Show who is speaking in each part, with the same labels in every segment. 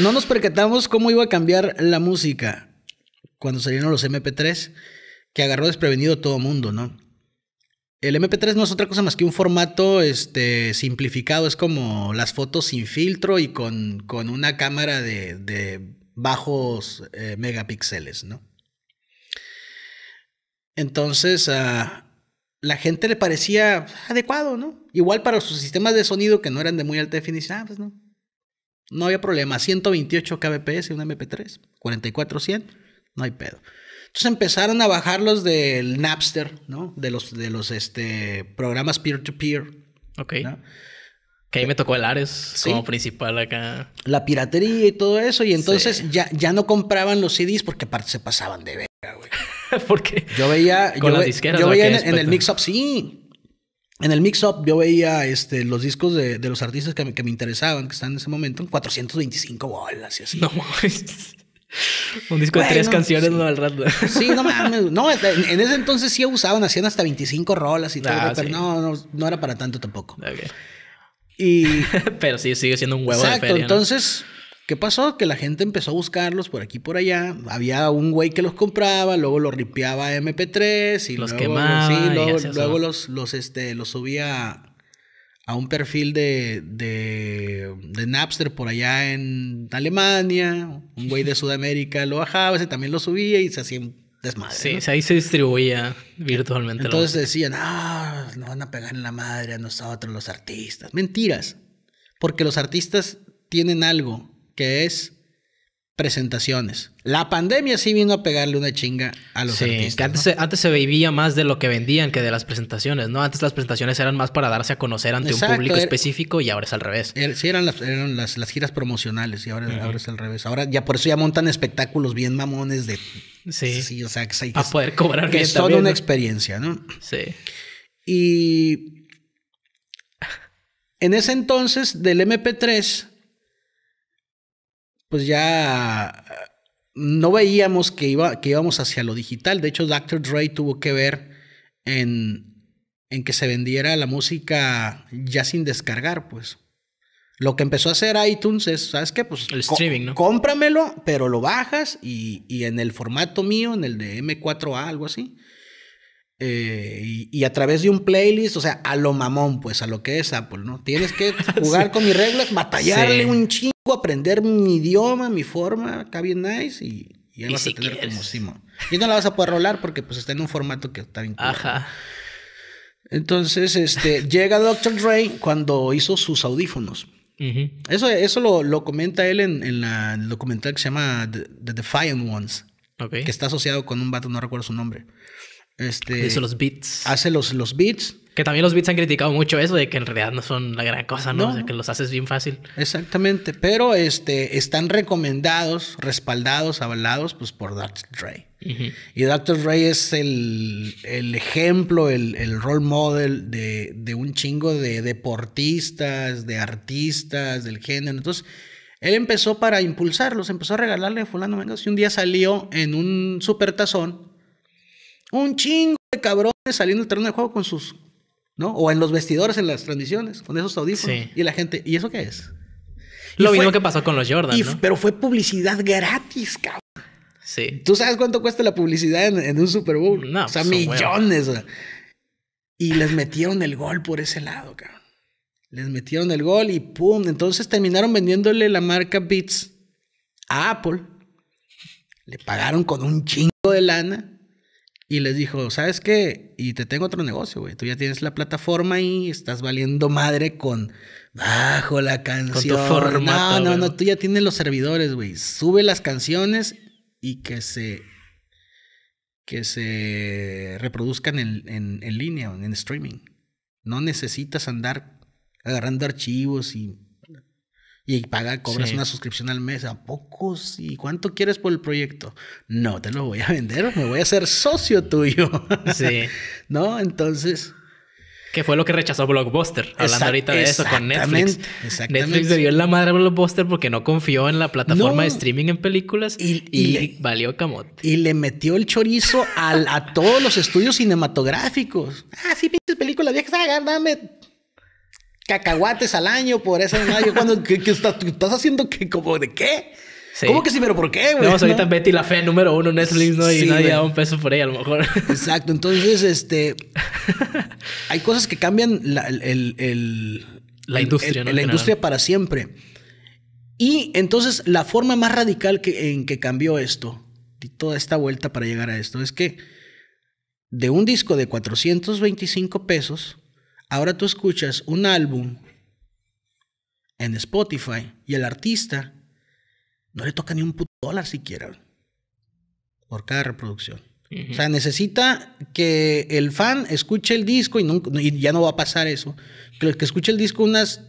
Speaker 1: No nos percatamos cómo iba a cambiar la música cuando salieron los MP3, que agarró desprevenido todo mundo, ¿no? El MP3 no es otra cosa más que un formato este, simplificado, es como las fotos sin filtro y con, con una cámara de, bajos eh, megapíxeles, ¿no? Entonces, a la gente le parecía adecuado, ¿no? Igual para sus sistemas de sonido que no eran de muy alta definición, ah, pues no, no había problema. 128 kbps, un MP3, 4400, no hay pedo. Entonces empezaron a bajarlos del Napster, ¿no? De los, de los este, programas peer-to-peer. ok. Que ahí me tocó el Ares como principal acá. La piratería y todo eso. Y entonces ya, ya no compraban los CDs porque aparte se pasaban de verga, güey. porque yo veía, yo, veía en, el mix-up, sí. En el mix-up yo veía este, los discos de, los artistas que me, interesaban, que están en ese momento, en 425 bolas y así. No Un disco de tres canciones, no al rato. Sí, no mames. No, en ese entonces sí usaban, hacían hasta 25 rolas y todo, ah, pero no, no, era para tanto tampoco. Y... pero sí, sigue siendo un huevo de feria, entonces ¿Qué pasó? Que la gente empezó a buscarlos por aquí y por allá. Había un güey que los compraba, luego los ripeaba a MP3 y los luego, quemaba. Sí, luego, este, los, subía a un perfil de, Napster por allá en Alemania, un güey de Sudamérica lo bajaba, ese también lo subía y se hacía desmadre. Sí, ahí se distribuía virtualmente. Entonces decían, ah, nos van a pegar en la madre a nosotros los artistas. Mentiras, porque los artistas tienen algo que es presentaciones. La pandemia sí vino a pegarle una chinga a los artistas. antes, se, antes se vivía más de lo que vendían que de las presentaciones, ¿no? Antes las presentaciones eran más para darse a conocer ante un público er- específico y ahora es al revés. Er, sí, eran, las, las, giras promocionales y ahora, es al revés. Ahora ya por eso ya montan espectáculos bien mamones de. Sí. sí o sea, que, a poder cobrar que es toda una experiencia, ¿no? Sí. Y. En ese entonces, del MP3, pues ya no veíamos que, iba, que íbamos hacia lo digital. De hecho, Dr. Dre tuvo que ver en, en que se vendiera la música ya sin descargar, pues. Lo que empezó a hacer iTunes es, ¿sabes qué? Pues el streaming, ¿no? Cómpramelo, pero lo bajas y, en el formato mío, en el de M4A, algo así. Eh, y, a través de un playlist, o sea, a lo mamón, pues, a lo que es Apple, ¿no? Tienes que jugar con mis reglas, batallarle un chingo aprender mi idioma, mi forma, acá bien nice y, y a tener como Y no la vas a poder rolar porque pues está en un formato que está bien. Entonces, este, llega Dr. Dre cuando hizo sus audífonos. Eso, eso lo, comenta él en, la, el documental que se llama The, Defiant Ones. Que está asociado con un vato, no recuerdo su nombre. Este, hizo los beats. Hace los beats. Que también los beats han criticado mucho eso de que en realidad no son la gran cosa, ¿no? O sea, que los haces bien fácil. Exactamente, pero este, están recomendados, respaldados, avalados pues, por Dr. Dre. Y Dr. Dre es el, ejemplo, el, el, role model de, un chingo de deportistas, de artistas, del género. Entonces, él empezó para impulsarlos, empezó a regalarle a fulano Mendoza. Y un día salió en un supertazón un chingo de cabrones saliendo del terreno de juego con sus o en los vestidores, en las transmisiones, con esos audífonos. Y la gente, ¿y eso qué es?
Speaker 2: Lo mismo que pasó
Speaker 1: con los Jordan, Pero fue publicidad gratis, cabrón. Sí. ¿Tú sabes cuánto cuesta la publicidad en, un Super Bowl? No, o sea, pues, millones. Y les metieron el gol por ese lado, cabrón. Les metieron el gol y pum. Entonces terminaron vendiéndole la marca Beats a Apple. Le pagaron con un chingo de lana y les dijo, ¿sabes qué? Y te tengo otro negocio, güey. Tú ya tienes la plataforma y estás valiendo madre con bajo la canción. Con no, no, no, tú ya tienes los servidores, güey. Sube las canciones y que se que se reproduzcan en línea, en streaming. No necesitas andar agarrando archivos y y paga, cobras una suscripción al mes. ¿A pocos? ¿Y cuánto quieres por el proyecto? No, te lo voy a vender, me voy a hacer socio tuyo. Sí. ¿No? Entonces. qué fue lo que rechazó Blockbuster, hablando ahorita de eso con Netflix. Netflix debió en la madre a Blockbuster porque no confió en la plataforma de streaming en películas y, valió camote. Y le metió el chorizo al, a todos los estudios cinematográficos. Ah, sí, pinches películas viejas, ah, dame cacahuates al año por eso. ¿no? cuando, ¿qué, estás, haciendo? que como de qué? ¿Cómo que sí? ¿Pero por qué, güey? ahorita Betty la fe número uno en Netflix, ¿no? Y nadie da un peso por ella, a lo mejor. Exacto. Entonces, este... hay cosas que cambian la, el, la industria, La industria para siempre. Y entonces, la forma más radical que, en que cambió esto, y toda esta vuelta para llegar a esto, es que de un disco de 425 pesos Ahora tú escuchas un álbum en Spotify y el artista no le toca ni un puto dólar siquiera por cada reproducción. O sea, necesita que el fan escuche el disco y, ya no va a pasar eso. Que, que escuche el disco unas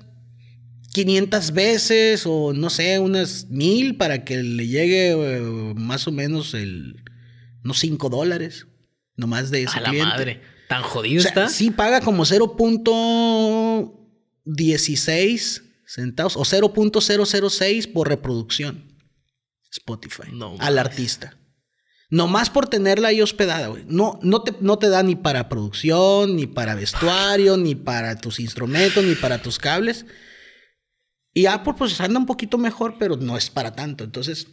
Speaker 1: 500 veces o no sé, unas mil para que le llegue eh, más o menos el, unos 5 dólares. Nomás de ese la madre. Tan jodido Sí paga como 0.16 centavos o 0.006 por reproducción. Spotify. No, al artista. Nomás por tenerla ahí hospedada, güey. No, no, te, no te da ni para producción, ni para vestuario, ni para tus instrumentos, ni para tus cables. Y Apple pues anda un poquito mejor, pero no es para tanto. Entonces...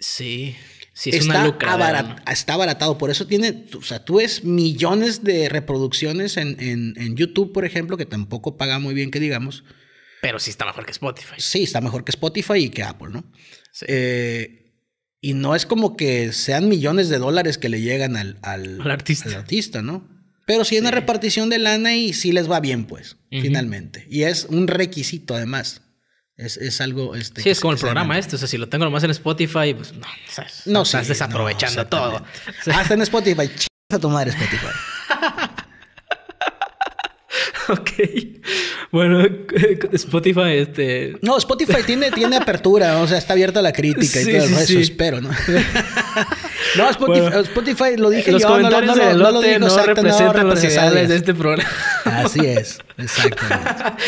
Speaker 1: Sí. Sí, es está, una está abaratado, por eso tiene, o sea, tú ves millones de reproducciones en, en, YouTube, por ejemplo, que tampoco paga muy bien, que digamos. Pero sí está mejor que Spotify. Sí, está mejor que Spotify y que Apple, ¿no? Eh, y no es como que sean millones de dólares que le llegan al, artista. ¿no? Pero sí hay una repartición de lana y sí les va bien, pues, finalmente. Y es un requisito, además. Es, es, algo. Este, sí, es como el programa este. O sea, si lo tengo nomás en Spotify, pues no, sabes, no estás desaprovechando todo. Hasta en Spotify, chingas a tu madre Spotify. ok. Bueno, Spotify, este. No, Spotify tiene, tiene apertura, o sea, está abierta la crítica y todo eso, espero, ¿no? no, Spotify, Spotify, lo dije yo, no, no, no, lo digo, no representan los ideales de este programa. Así es, exactamente.